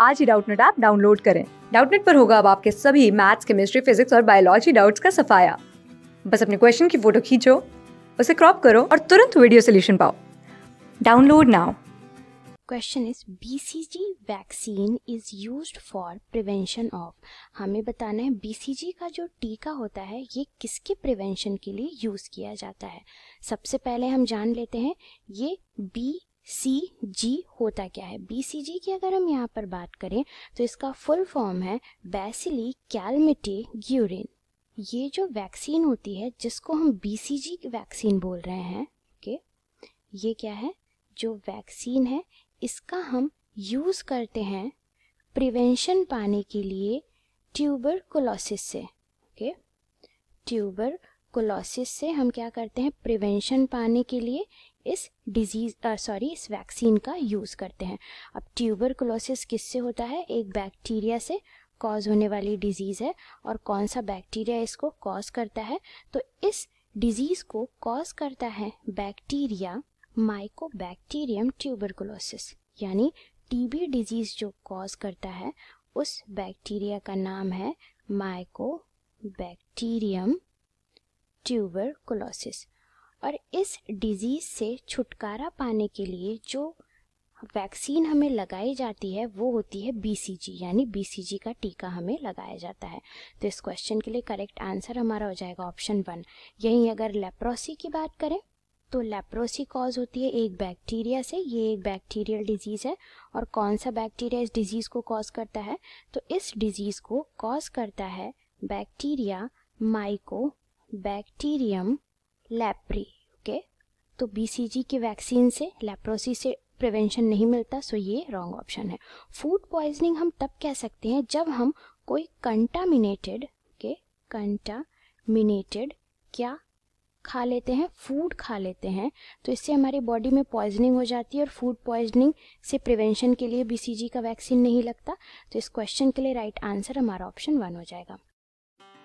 आज ही Doubtnut app download करें डाउटनेट पर होगा अब आपके सभी मैथ्स केमिस्ट्री फिजिक्स और बायोलॉजी डाउट्स का सफाया बस अपने क्वेश्चन की फोटो खींचो उसे क्रॉप करो और तुरंत वीडियो सोल्यूशन पाओ download now question is BCG vaccine is used for prevention of हमें बताना है बीसीजी का जो टीका होता है ये किसके प्रिवेंशन के लिए यूज़ किया जाता है सबसे पहले हम जान लेते हैं ये बी सी जी होता क्या है बी सी जी की अगर हम यहाँ पर बात करें तो इसका फुल फॉर्म है बेसिली कैलमिटी ग्यूरिन ये जो वैक्सीन होती है जिसको हम बी सी जी की वैक्सीन बोल रहे हैं ओके ये क्या है जो वैक्सीन है इसका हम यूज़ करते हैं प्रिवेंशन पाने के लिए ट्यूबर कोलोसिस से ओके ट्यूबर कोलोसिस से हम क्या करते हैं प्रिवेंशन पाने के लिए इस डिजीज सॉरी uh, इस वैक्सीन का यूज़ करते हैं अब ट्यूबरकुलोसिस किससे होता है एक बैक्टीरिया से कॉज होने वाली डिजीज़ है और कौन सा बैक्टीरिया इसको कॉज करता है तो इस डिजीज़ को कॉज करता है बैक्टीरिया माइकोबैक्टीरियम ट्यूबरकुलोसिस यानी टीबी डिजीज़ जो कॉज करता है उस बैक्टीरिया का नाम है माइकोबैक्टीरियम ट्यूबरकुलोसिस और इस डिजीज़ से छुटकारा पाने के लिए जो वैक्सीन हमें लगाई जाती है वो होती है बीसीजी यानी बीसीजी का टीका हमें लगाया जाता है तो इस क्वेश्चन के लिए करेक्ट आंसर हमारा हो जाएगा ऑप्शन वन यहीं अगर लेप्रोसी की बात करें तो लेप्रोसी कॉज होती है एक बैक्टीरिया से ये एक बैक्टीरियल डिजीज़ है और कौन सा बैक्टीरिया इस डिजीज़ को कॉज करता है तो इस डिजीज़ को कॉज करता है bacteria Mycobacterium leprae okay तो बीसीजी के वैक्सीन से लेप्रोसी से प्रिवेंशन नहीं मिलता सो ये रॉन्ग ऑप्शन है फूड पॉइजनिंग हम तब कह सकते हैं जब हम कोई कंटामिनेटेड ओके कंटामिनेटेड क्या खा लेते हैं फूड खा लेते हैं तो इससे हमारी बॉडी में पॉइजनिंग हो जाती है और फूड पॉइजनिंग से प्रिवेंशन के लिए बीसीजी का वैक्सीन नहीं लगता तो इस क्वेश्चन के लिए राइट आंसर हमारा ऑप्शन वन हो जाएगा